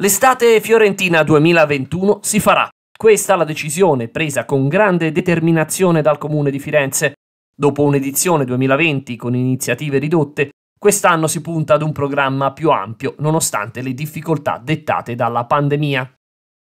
L'estate fiorentina 2021 si farà. Questa è la decisione presa con grande determinazione dal Comune di Firenze. Dopo un'edizione 2020 con iniziative ridotte, quest'anno si punta ad un programma più ampio nonostante le difficoltà dettate dalla pandemia.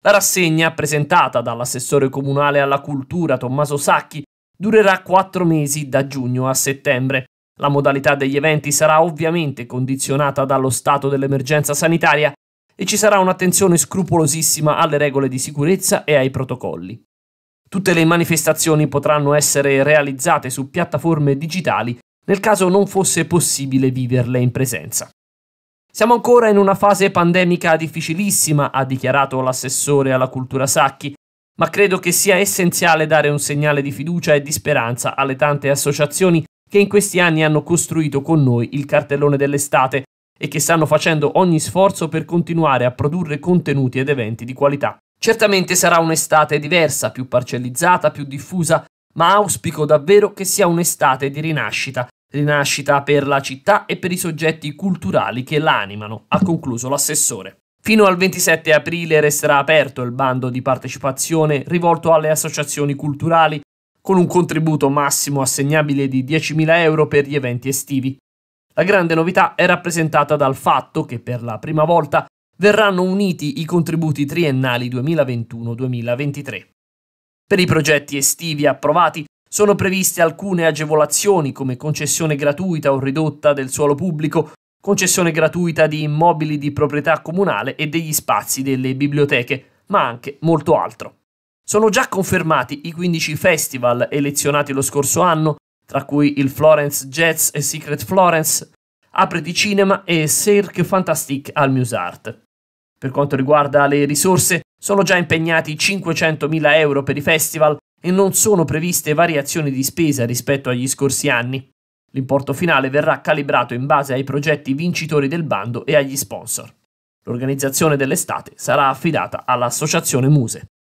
La rassegna, presentata dall'assessore comunale alla cultura Tommaso Sacchi, durerà quattro mesi da giugno a settembre. La modalità degli eventi sarà ovviamente condizionata dallo stato dell'emergenza sanitaria e ci sarà un'attenzione scrupolosissima alle regole di sicurezza e ai protocolli. Tutte le manifestazioni potranno essere realizzate su piattaforme digitali nel caso non fosse possibile viverle in presenza. Siamo ancora in una fase pandemica difficilissima, ha dichiarato l'assessore alla cultura Sacchi, ma credo che sia essenziale dare un segnale di fiducia e di speranza alle tante associazioni che in questi anni hanno costruito con noi il cartellone dell'estate e che stanno facendo ogni sforzo per continuare a produrre contenuti ed eventi di qualità. Certamente sarà un'estate diversa, più parcellizzata, più diffusa, ma auspico davvero che sia un'estate di rinascita, rinascita per la città e per i soggetti culturali che la animano, ha concluso l'assessore. Fino al 27 aprile resterà aperto il bando di partecipazione rivolto alle associazioni culturali, con un contributo massimo assegnabile di 10.000 euro per gli eventi estivi. La grande novità è rappresentata dal fatto che per la prima volta verranno uniti i contributi triennali 2021-2023. Per i progetti estivi approvati sono previste alcune agevolazioni come concessione gratuita o ridotta del suolo pubblico, concessione gratuita di immobili di proprietà comunale e degli spazi delle biblioteche, ma anche molto altro. Sono già confermati i 15 festival elezionati lo scorso anno, tra cui il Florence Jets e Secret Florence, Apre di Cinema e Cirque Fantastique al Musart. Per quanto riguarda le risorse, sono già impegnati 500.000 euro per i festival e non sono previste variazioni di spesa rispetto agli scorsi anni. L'importo finale verrà calibrato in base ai progetti vincitori del bando e agli sponsor. L'organizzazione dell'estate sarà affidata all'Associazione Muse.